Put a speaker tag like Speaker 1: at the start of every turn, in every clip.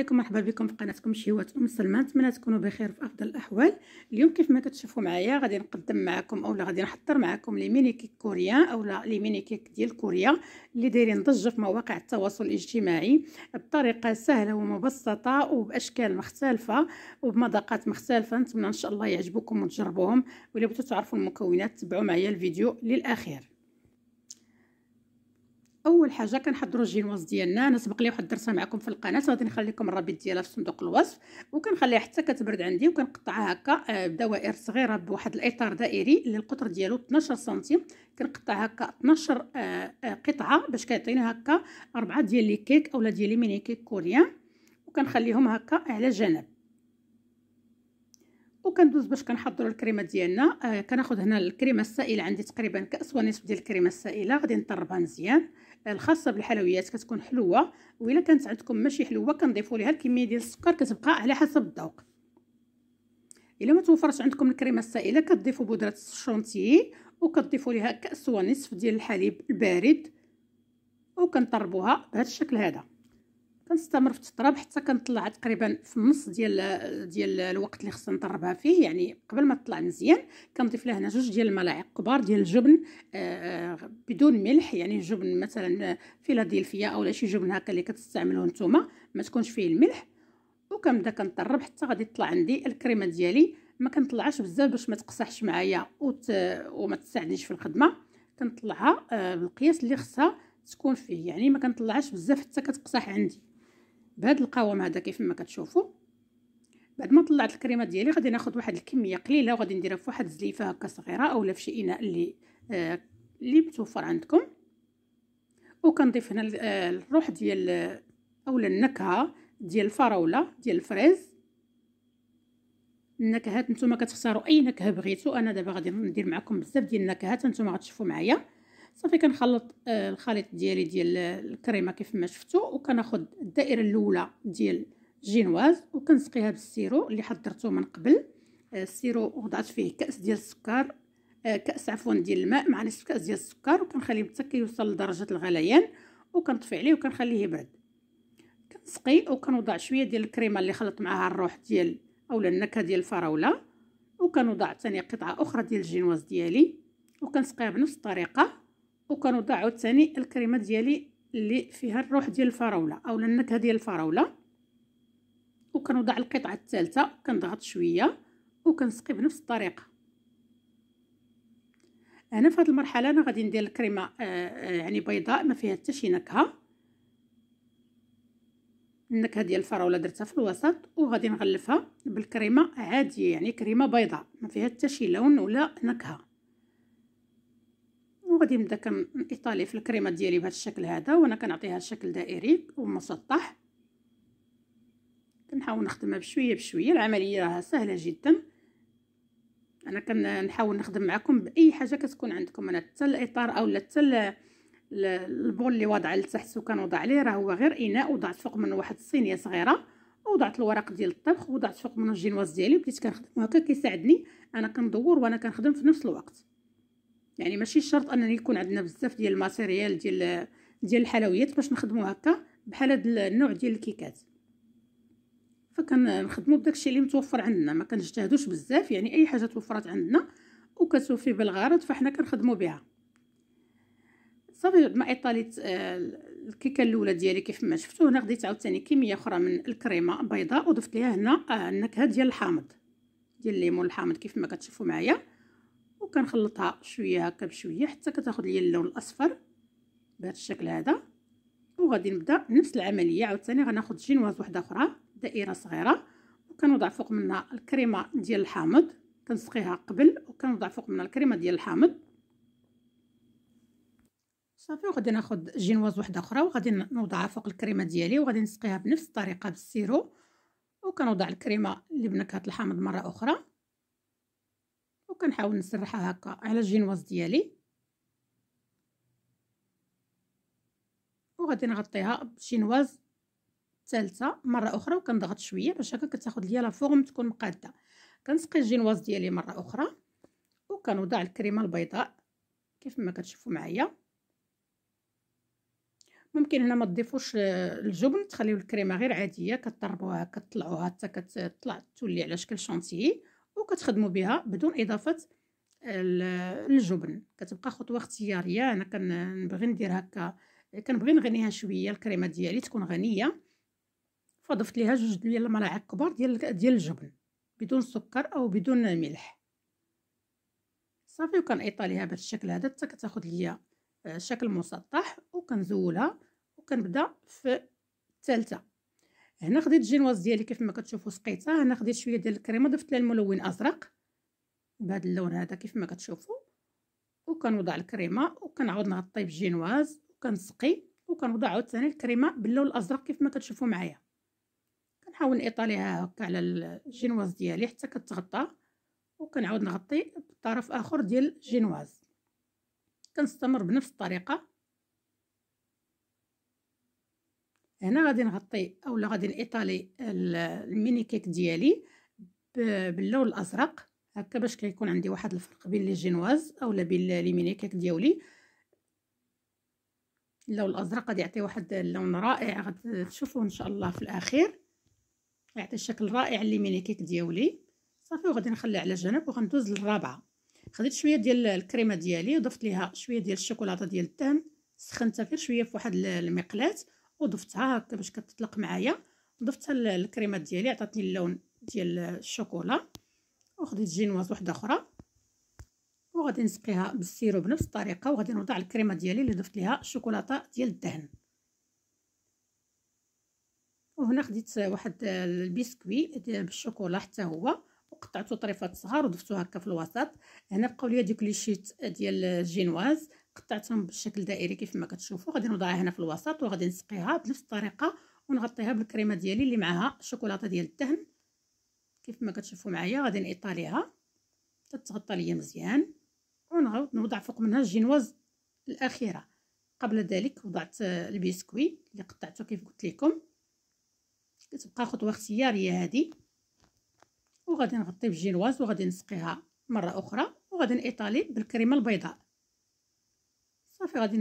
Speaker 1: عليكم مرحبا بكم في قناتكم شهوات ام سلمان نتمنى تكونوا بخير في افضل الاحوال اليوم كيف ما كتشوفوا معايا غادي نقدم معكم اولا غادي نحضر معكم لي ميني كيك كوريان اولا لي ميني كيك ديال كوريا اللي دايرين ضجه في مواقع التواصل الاجتماعي بطريقه سهله ومبسطه وباشكال مختلفه وبمذاقات مختلفه نتمنى ان شاء الله يعجبوكم وتجربوهم ولا بغيتوا تعرفوا المكونات تبعوا معايا الفيديو للاخير اول حاجه كنحضروا الجينواز ديالنا انا سبق لي واحد الدرسه معكم في القناه غادي نخلي لكم الرابط ديالها في صندوق الوصف وكنخليها حتى كتبرد عندي وكنقطعها هكا آه، بدوائر صغيره بواحد الاطار دائري اللي القطر ديالو 12 سنتيم كنقطع هكا 12 آه، آه، قطعه باش كيعطيني هكا اربعه ديال لي كيك اولا ديال لي ميني كيك كوريان وكنخليهم هكا على جنب وكندوز باش كنحضروا الكريمه ديالنا آه كناخذ هنا الكريمه السائله عندي تقريبا كاس ونصف ديال الكريمه السائله غادي نطربها مزيان الخاصه بالحلويات كتكون حلوه والا كانت عندكم ماشي حلوه كنضيفوا ليها الكميه ديال السكر كتبقى على حسب الذوق الا ما توفرش عندكم الكريمه السائله كتضيفوا بودره الشونتيي وكتضيفوا ليها كاس ونصف ديال الحليب البارد وكنطربوها بهذا الشكل هذا كنستمر في التطراب حتى كنطلع تقريبا في النص ديال ديال الوقت اللي خصني نطربها فيه يعني قبل ما تطلع مزيان كنضيف لها هنا جوج ديال الملاعق كبار ديال الجبن آه، بدون ملح يعني جبن مثلا فيلادلفيا اولا شي جبن هكا اللي كتستعملوه نتوما ما تكونش فيه الملح وكنبدا كنطرب حتى غادي تطلع عندي الكريمه ديالي ما كنطلعش بزاف باش ما تقصحش معايا وت... وما تساعدنيش في الخدمه كنطلعها آه، بالقياس اللي خصها تكون فيه يعني ما كنطلعهاش بزاف حتى كتقصح عندي بهذا القوام هذا كيف ما كتشوفوا بعد ما طلعت الكريمه ديالي غادي ناخذ واحد الكميه قليله وغادي نديرها في واحد الزليفه هكا صغيره اولا في شي اناء اللي آه اللي متوفر عندكم وكنضيف هنا آه، الروح ديال اولا النكهه ديال الفراوله ديال الفريز النكهات نتوما كتختاروا اي نكهه بغيتو انا دابا غادي ندير معكم بزاف ديال النكهات نتوما غتشوفوا معايا صافي كنخلط آه، الخليط ديالي ديال الكريمه كيف ما شفتو وكناخذ الدائره الاولى ديال الجينواز وكنسقيها بالسيرو اللي حضرته من قبل آه، السيرو وضعت فيه كاس ديال السكر آه، كاس عفوا ديال الماء مع نصف كاس ديال السكر وكنخليه حتى كيوصل لدرجه الغليان وكنطفي عليه وكنخليه يبرد كنسقي وكنوضع شويه ديال الكريمه اللي خلط معها الروح ديال اولا النكهه ديال الفراوله وكنوضع ثاني قطعه اخرى ديال الجينواز ديالي وكنسقيها بنفس الطريقه وكنوضع عاوتاني الكريمه ديالي اللي فيها الروح ديال الفراوله اولا النكهه ديال الفراوله وكنوضع القطعه الثالثه كنضغط شويه وكنسقي بنفس الطريقه هنا في هذه المرحله انا غادي ندير الكريمه آه، آه، يعني بيضاء ما فيها حتى شي نكهه النكهه ديال الفراوله درتها في الوسط وغادي نغلفها بالكريمه عاديه يعني كريمه بيضاء ما فيها حتى شي لون ولا نكهه غادي نبدا كنطالي في الكريمه ديالي بهذا الشكل هذا وانا كنعطيها شكل دائري ومسطح كنحاول نخدمها بشويه بشويه العمليه راها سهله جدا انا كنحاول نخدم معكم باي حاجه كتكون عندكم انا حتى الاطار اولا حتى البول اللي وضع لتحت وكنوضع وضع عليه راه هو غير اناء وضعت فوق منه واحد الصينيه صغيره وضعت الورق ديال الطبخ وضعت فوق منه الجينواز ديالي وبديت كنخدم وهكا كيساعدني انا كندور وانا كنخدم في نفس الوقت يعني ماشي شرط انني يكون عندنا بزاف ديال الماتيريال ديال ديال الحلويات باش نخدمو هكا بحال هاد النوع ديال الكيكات فكنخدمو بداك الشيء اللي متوفر عندنا ما كنجتهدوش بزاف يعني اي حاجه توفرت عندنا وكتوفي بالغرض فحنا كنخدمو بها صافي بعد ما ايطاليت الكيكه الاولى ديالي كيف ما شفتوا هنا خديت عاوتاني كميه اخرى من الكريمه بيضاء وضفت ليها هنا آه، النكهه ديال الحامض ديال الليمون الحامض كيف ما كتشوفوا معايا كنخلطها شويه هكا بشويه حتى كتاخذ ليا اللون الاصفر بهذا الشكل هذا وغادي نبدا نفس العمليه عاوتاني غناخذ جينواز وحده اخرى دائره صغيره وكنوضع فوق منها الكريمه ديال الحامض كنسقيها قبل وكنوضع فوق منها الكريمه ديال الحامض صافي وغادي ناخذ جينواز وحده اخرى وغادي نوضعها فوق الكريمه ديالي وغادي نسقيها بنفس الطريقه بالسيرو وكنوضع الكريمه اللي بنكهه الحامض مره اخرى كنحاول نسرحها هكا على الجينواز ديالي وغادي نغطيها بشينواز الثالثه مره اخرى وكنضغط شويه باش هكا كتاخذ ليا لا فورم تكون مقاده كنسقي الجينواز ديالي مره اخرى وكنوضع الكريمه البيضاء كيف ما كتشوفوا معايا ممكن هنا ما تضيفوش الجبن تخليو الكريمه غير عاديه كطربوها كطلعوها حتى كتطلع تولي على شكل شونتيي وكتخدموا بها بدون اضافه الجبن كتبقى خطوه اختياريه انا كنبغي ندير هكا كنبغي نغنيها شويه الكريمه ديالي تكون غنيه فضفت ليها جوج ديال الملاعق كبار ديال ديال الجبن بدون سكر او بدون ملح صافي وكنعيطها ليها بهذا الشكل هذا حتى كتاخذ ليا آه، شكل مسطح وكنزولها وكنبدا في الثالثه هنا خديت الجينواز ديالي كيف ما كتشوفوا سقيتها هنا خديت شويه ديال الكريمه ضفت لها الملون ازرق بهذا اللون هذا كيف ما كتشوفوا وكنوضع الكريمه وكنعاود نغطي بالجينواز وكنسقي وكنوضع عاوتاني الكريمه باللون الازرق كيف ما كتشوفوا معايا كنحاول نطاليها هكا على الجينواز ديالي حتى كتغطى وكنعاود نغطي بطرف اخر ديال الجينواز كنستمر بنفس الطريقه هنا غادي نغطي اولا غادي نإيطالي الميني كيك ديالي باللون الازرق هكا باش كيكون عندي واحد الفرق بين لي جينواز اولا بين لي ميني كيك ديالي اللون الازرق غادي يعطي واحد اللون رائع غتشوفوه ان شاء الله في الاخير يعطي الشكل رائع لي ميني كيك ديالي صافي وغادي نخليه على جنب وغندوز للرابعه خديت شويه ديال الكريمه ديالي وضفت ليها شويه ديال الشوكولاته ديال التان سخنتها غير شويه في واحد المقلاه وضفتها هكا باش كتطلق معايا ضفت الكريمات ديالي عطاتني اللون ديال الشوكولا وخديت جينواز وحده اخرى وغادي نسقيها بالسيرو بنفس الطريقه وغادي نوضع الكريمه ديالي اللي ضفت ليها الشوكولاته ديال الدهن وهنا خديت واحد البسكوي بالشوكولا حتى هو وقطعته طريفات صغار وضفته هكا في الوسط هنا بقاو ليا ديك لي شيت ديال الجينواز قطعتهم بالشكل دائري كيف ما كتشوفوا غادي نوضعها هنا في الوسط وغادي نسقيها بنفس الطريقه ونغطيها بالكريمه ديالي اللي معاها الشوكولاته ديال الدهن كيف ما كتشوفوا معايا غادي نإيطاليها تتغطى ليا مزيان ونعاود نوضع فوق منها الجينواز الاخيره قبل ذلك وضعت البسكوي اللي قطعته كيف قلت لكم كتبقى خطوه اختياريه هذه وغادي نغطي بالجينواز وغادي نسقيها مره اخرى وغادي نإيطالي بالكريمه البيضاء صافي غادي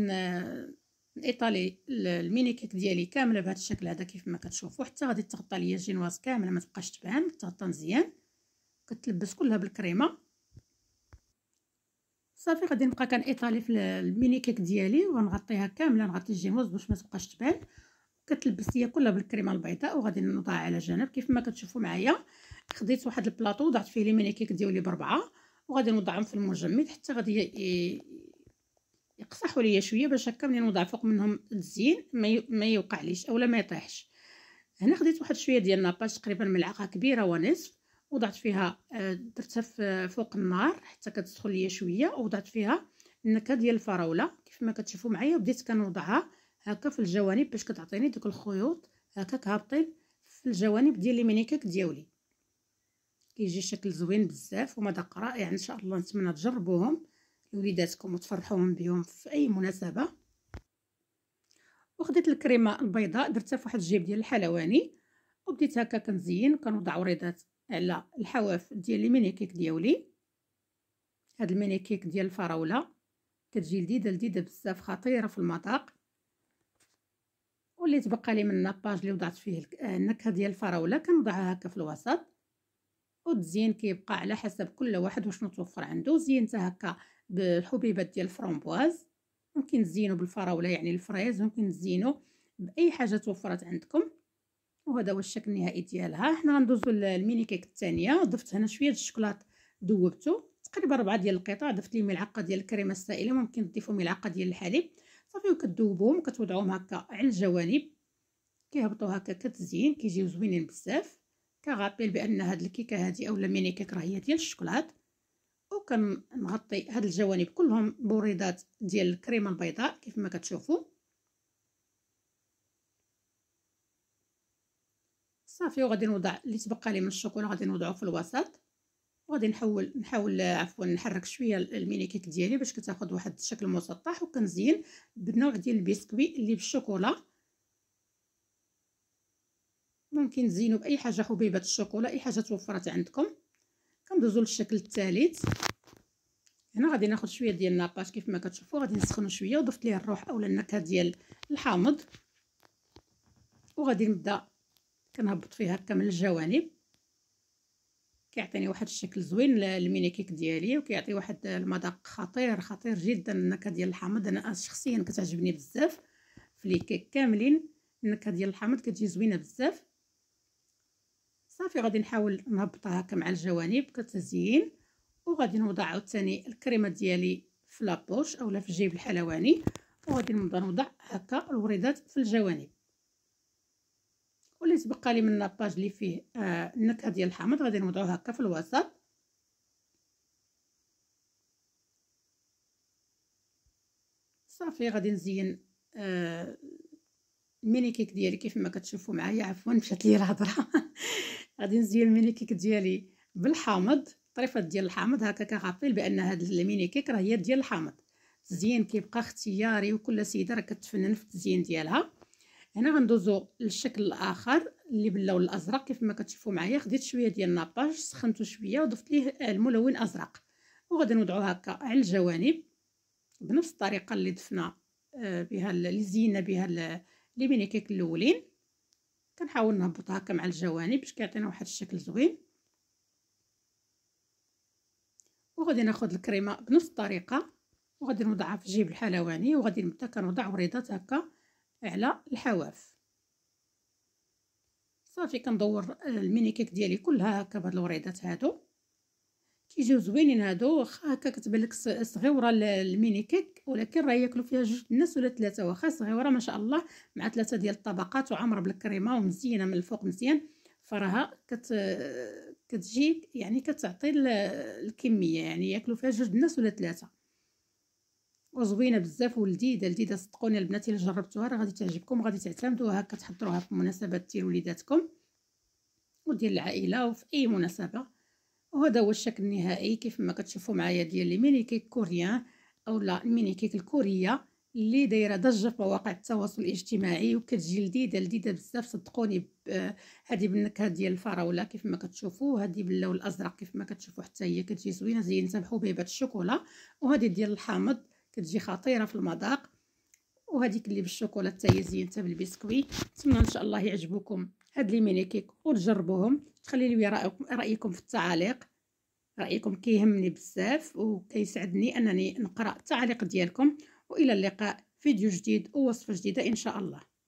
Speaker 1: نإيطالي كيك ديالي كامله بهذا الشكل هذا كيف ما كتشوفوا حتى غادي تغطى ليا الجينواز كامله ما تبقاش تبان تغطى مزيان كتلبس كلها بالكريمه صافي غادي نبقى كنإيطالي في الميني كيك ديالي ونغطيها كامله نغطي الجينواز باش ما تبقاش تبان كتلبس ليا كلها بالكريمه البيضاء وغادي نوضعها على جنب كيف ما كتشوفوا معايا خديت واحد البلاطو وضعت فيه لي كيك ديالي بربعه وغادي نوضعهم في المجمد حتى غادي يقصحوا لي شويه باش هكا ملي نوضع فوق منهم الزين ما ما يوقعليش اولا ما يطيحش هنا خديت واحد شويه ديال الناباج تقريبا ملعقه كبيره ونصف وضعت فيها آه، درتها فوق النار حتى كتسخن ليا شويه وضعت فيها النكهه ديال الفراوله كيف ما كتشوفوا معايا بديت كنوضعها هكا في الجوانب باش كتعطيني دوك الخيوط هكاك هابطين في الجوانب ديال لي مينيكاك ديالي كيجي شكل زوين بزاف ومذاق رائع ان شاء الله نتمنى تجربوهم لوليداتكم وتفرحوهم بهم في اي مناسبه وخديت الكريمه البيضاء درتها في واحد الجيب ديال الحلواني وبديت هكا كنزين كنوضع وريضات على الحواف ديال الميني كيك ديالي هاد الميني كيك ديال الفراوله كتجي لذيذه لذيذه بزاف خطيره في المذاق واللي تبقى لي من الباج اللي وضعت فيه آه، النكهه ديال الفراوله كنوضعها هكا في الوسط والتزيين كيبقى على حسب كل واحد واش متوفر عنده زينته هكا بالحبيبات ديال الفرامبواز ممكن تزينو بالفراوله يعني الفريز ممكن تزينو باي حاجه توفرت عندكم وهذا هو الشكل النهائي ديالها حنا غندوزو للميني كيك الثانيه ضفت هنا شويه الشكلاط ذوبته تقريبا ربعة ديال القطع ضفت لي ملعقه ديال الكريمه السائله ممكن تضيفوا ملعقه ديال الحليب صافي وكذوبوهم كتوضعوهم هكا على الجوانب كيهبطوا هكا كتزين كيجيو زوينين بزاف كغابيل بان هاد الكيكه هادي اولا ميني كيك راه هي ديال الشوكولات وكنغطي هاد الجوانب كلهم بوريدات ديال الكريمه البيضاء كيف ما كتشوفوا صافي وغادي نوضع اللي تبقى لي من الشوكولا غادي نوضعو في الوسط وغادي نحول نحاول عفوا نحرك شويه الميني كيك ديالي باش كتاخد واحد الشكل مسطح وكنزين بنوع ديال البسكوي اللي بالشوكولا ممكن تزينوا باي حاجه حبيبه الشوكولا اي حاجه توفرت عندكم كندوزو للشكل الثالث هنا غادي ناخذ شويه ديال الناباج كيف ما كتشوفوا غادي نسخنوا شويه وضفت ليه الروح اولا النكهه ديال الحامض وغادي نبدا كنهبط فيه هكا من الجوانب كيعطيني واحد الشكل زوين للميني كيك ديالي وكيعطي واحد المذاق خطير خطير جدا النكهه ديال الحامض انا شخصيا كتعجبني بزاف في لي كيك كاملين النكهه ديال الحامض كتجي زوينه بزاف صافي غادي نحاول نهبطها هكا مع الجوانب كتزين وغادي نوضع عاوتاني الكريمه ديالي في لابوش اولا في جيب الحلواني وغادي نبدا نوضع هكا الوريدات في الجوانب واللي تبقى لي من لاباج اللي فيه آه النكهه ديال الحامض غادي نوضعو هكا في الوسط صافي غادي نزين آه الميني كيك ديالي كيف ما كتشوفوا معايا عفوا مشات لي الهضره غادي نزين الميني كيك ديالي بالحامض طريفات ديال الحامض هكا كغابيل بان هاد الميني كيك راه هي ديال الحامض التزيين كيبقى اختياري وكل سيده راه كتفنن في التزيين ديالها هنا غندوزو للشكل الاخر اللي باللون الازرق كيف ما كتشوفوا معايا خديت شويه ديال الناباج سخنته شويه وضفت ليه الملون ازرق وغادي نوضعو هكا على الجوانب بنفس الطريقه اللي ضفنا آه، بها اللي زينا بها لي ميني كيك الاولين كنحاول نربطها هكا مع الجوانب باش كيعطينا واحد الشكل زوين وغادي ناخذ الكريمه بنفس الطريقه وغادي نوضعها في جيب الحلواني وغادي نبدا كنوضع وريضات هكا على الحواف صافي كندور الميني كيك ديالي كلها هكا بهاد الوريضات هادو كيجيو زوينين هادو واخا هكا كتبان لك صغيوره الميني كيك ولكن راه ياكلوا فيها جوج الناس ولا ثلاثه واخا صغيوره ما شاء الله مع ثلاثه ديال الطبقات وعامره بالكريمه ومزينه من الفوق مزيان فراها كت كتجي يعني كتعطي الكميه يعني ياكلوا فيها جوج الناس ولا ثلاثه وزوينه بزاف ولذيذه لذيذه صدقوني البنات الا جربتوها راه غادي تعجبكم غادي تعتمدوها كتحضروها في مناسبات ديال وليداتكم وديال العائله وفي اي مناسبه وهذا هو الشكل النهائي كيف ما كتشوفوا معايا ديال الميني كيك كوريان اولا الميني كيك الكوريه اللي دايره ضجه في مواقع التواصل الاجتماعي وكتجي لذيذه لذيذه بزاف صدقوني هذه بالنكهه ديال الفراوله كيف ما كتشوفوا هذه باللون الازرق كيف ما كتشوفوا حتى هي كتجي زوينه زينتها بحبيبات الشوكولا وهذه ديال الحامض كتجي خطيره في المذاق وهذيك اللي بالشوكولا حتى هي زينتها بالبسكوي نتمنى ان شاء الله يعجبكم هاد لي ميني كيك وتجربوهم تخلي لي رايكم رايكم في التعاليق رايكم كيهمني بزاف وكيسعدني انني نقرا التعاليق ديالكم والى اللقاء فيديو جديد ووصفه جديده ان شاء الله